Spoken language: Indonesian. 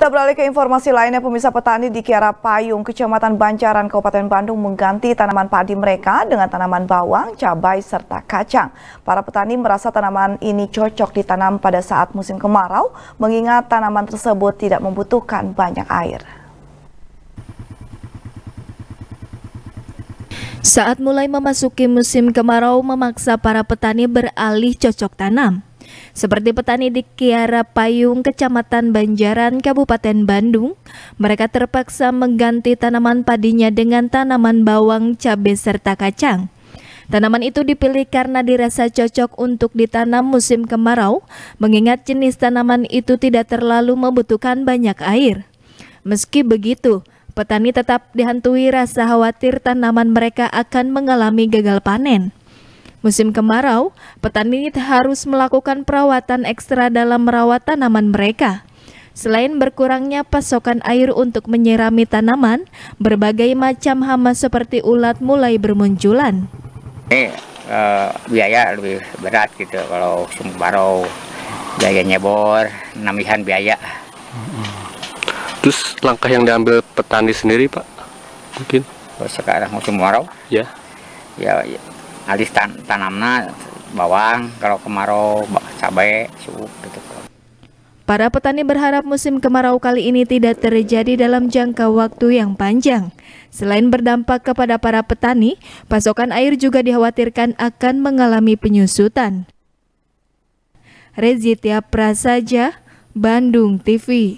Kita beralih ke informasi lainnya, pemirsa petani di Kiara Payung, Kecamatan Bancaran, Kabupaten Bandung mengganti tanaman padi mereka dengan tanaman bawang, cabai, serta kacang. Para petani merasa tanaman ini cocok ditanam pada saat musim kemarau, mengingat tanaman tersebut tidak membutuhkan banyak air. Saat mulai memasuki musim kemarau memaksa para petani beralih cocok tanam. Seperti petani di Kiara Payung, Kecamatan Banjaran, Kabupaten Bandung, mereka terpaksa mengganti tanaman padinya dengan tanaman bawang, cabai, serta kacang. Tanaman itu dipilih karena dirasa cocok untuk ditanam musim kemarau, mengingat jenis tanaman itu tidak terlalu membutuhkan banyak air. Meski begitu, petani tetap dihantui rasa khawatir tanaman mereka akan mengalami gagal panen. Musim kemarau, petani harus melakukan perawatan ekstra dalam merawat tanaman mereka. Selain berkurangnya pasokan air untuk menyirami tanaman, berbagai macam hama seperti ulat mulai bermunculan. Ini uh, biaya lebih berat gitu kalau musim kemarau, biayanya bor, namihan biaya. Terus langkah yang diambil petani sendiri Pak? Mungkin? Sekarang musim kemarau? Ya. Ya, ya alis tan tanamna bawang kalau kemarau cabai suuk gitu Para petani berharap musim kemarau kali ini tidak terjadi dalam jangka waktu yang panjang. Selain berdampak kepada para petani, pasokan air juga dikhawatirkan akan mengalami penyusutan. Rezitia Prasaja, Bandung TV